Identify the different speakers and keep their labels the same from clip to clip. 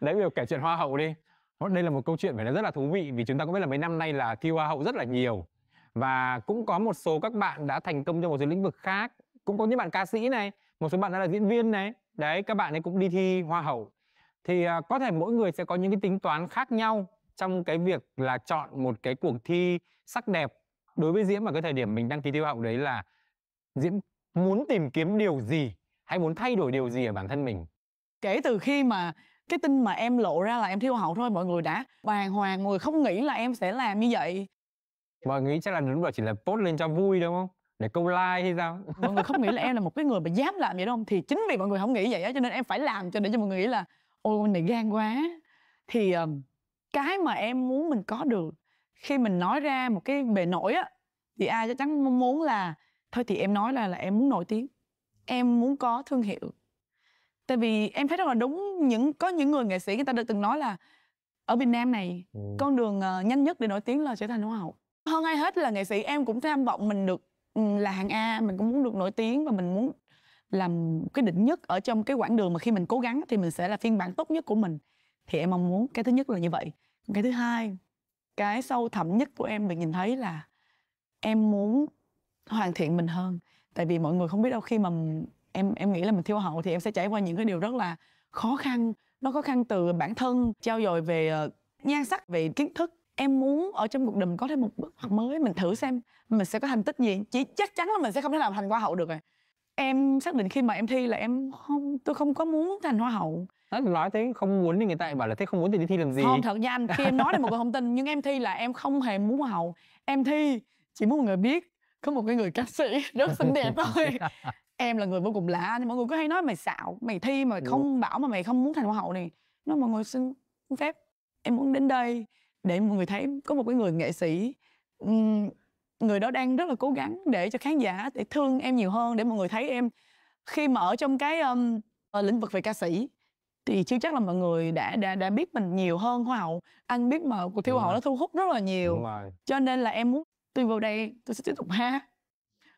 Speaker 1: đấy bây kể chuyện hoa hậu đi đây là một câu chuyện phải nói rất là thú vị vì chúng ta cũng biết là mấy năm nay là thi hoa hậu rất là nhiều và cũng có một số các bạn đã thành công trong một số lĩnh vực khác cũng có những bạn ca sĩ này một số bạn đã là diễn viên này đấy các bạn ấy cũng đi thi hoa hậu thì à, có thể mỗi người sẽ có những cái tính toán khác nhau trong cái việc là chọn một cái cuộc thi sắc đẹp đối với diễm ở cái thời điểm mình đăng ký thi hoa hậu đấy là diễm muốn tìm kiếm điều gì hay muốn thay đổi điều gì ở bản thân mình
Speaker 2: kể từ khi mà cái tin mà em lộ ra là em thi hoa hậu thôi mọi người đã bàng hoàng người không nghĩ là em sẽ làm như vậy
Speaker 1: mọi người nghĩ chắc là đúng là chỉ là post lên cho vui đúng không để câu like hay sao mọi người không nghĩ là em là
Speaker 2: một cái người mà dám làm vậy đâu thì chính vì mọi người không nghĩ vậy á cho nên em phải làm cho để cho mọi người nghĩ là ôi con này gan quá thì cái mà em muốn mình có được khi mình nói ra một cái bề nổi á thì ai chắc chắn muốn là thôi thì em nói là là em muốn nổi tiếng em muốn có thương hiệu tại vì em thấy rất là đúng những có những người nghệ sĩ người ta đã từng nói là ở Việt Nam này ừ. con đường uh, nhanh nhất để nổi tiếng là trở thành hoa hậu hơn ai hết là nghệ sĩ em cũng tham vọng mình được ừ, là hạng A mình cũng muốn được nổi tiếng và mình muốn làm cái đỉnh nhất ở trong cái quãng đường mà khi mình cố gắng thì mình sẽ là phiên bản tốt nhất của mình thì em mong muốn cái thứ nhất là như vậy cái thứ hai cái sâu thẳm nhất của em mình nhìn thấy là em muốn hoàn thiện mình hơn tại vì mọi người không biết đâu khi mà em em nghĩ là mình thiêu hậu thì em sẽ trải qua những cái điều rất là khó khăn nó khó khăn từ bản thân trao dồi về ờ, nhan sắc về kiến thức em muốn ở trong cuộc đời mình có thêm một bước ngoặt mới mình thử xem mình sẽ có thành tích gì chỉ chắc chắn là mình sẽ không thể làm thành hoa hậu được rồi em xác định khi mà em thi là em không tôi không có muốn thành hoa hậu
Speaker 1: nói thế không muốn thì người ta bảo là thế không muốn thì đi thi làm gì không thật nha
Speaker 2: anh khi em nói là một người không tin nhưng em thi là em không hề muốn hoa hậu em thi chỉ muốn người biết có một cái người ca sĩ rất xinh đẹp
Speaker 1: thôi
Speaker 2: em là người vô cùng lạ nhưng mọi người cứ hay nói mày xạo mày thi mà ừ. không bảo mà mày không muốn thành hoa hậu này nó mọi người xin phép em muốn đến đây để mọi người thấy có một cái người nghệ sĩ người đó đang rất là cố gắng để cho khán giả để thương em nhiều hơn để mọi người thấy em khi mà ở trong cái um, lĩnh vực về ca sĩ thì chưa chắc là mọi người đã đã đã biết mình nhiều hơn hoa hậu anh biết mà cuộc thi hoa hậu nó thu hút rất là nhiều cho nên là em muốn tôi vô đây tôi sẽ tiếp tục hát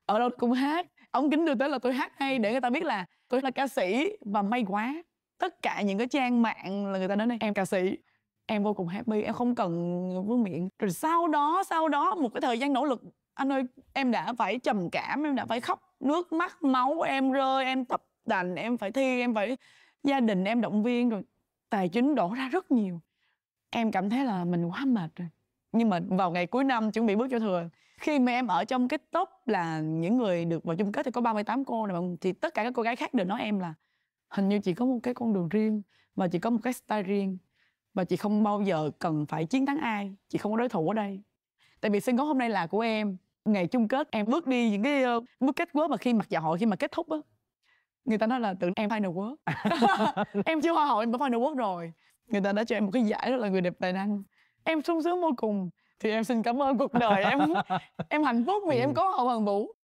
Speaker 2: ở đâu cũng hát ống kính đưa tới là tôi hát hay để người ta biết là tôi là ca sĩ và may quá tất cả những cái trang mạng là người ta nói đây em ca sĩ em vô cùng happy em không cần vương miệng rồi sau đó sau đó một cái thời gian nỗ lực anh ơi em đã phải trầm cảm em đã phải khóc nước mắt máu em rơi em tập đành em phải thi em phải gia đình em động viên rồi tài chính đổ ra rất nhiều em cảm thấy là mình quá mệt rồi nhưng mà vào ngày cuối năm chuẩn bị bước cho thừa khi mà em ở trong cái top là những người được vào chung kết thì có 38 cô này mà thì tất cả các cô gái khác đều nói em là hình như chị có một cái con đường riêng và chị có một cái style riêng và chị không bao giờ cần phải chiến thắng ai chị không có đối thủ ở đây tại vì sân khấu hôm nay là của em ngày chung kết em bước đi những cái bước kết quớ mà khi mặc dạ hội khi mà kết thúc á người ta nói là tưởng em final world em chưa hoa hậu em đã final world rồi người ta đã cho em một cái giải đó là người đẹp tài năng em sung sướng vô cùng thì em xin cảm ơn cuộc đời em em hạnh phúc vì em ừ. có hậu hoàn vũ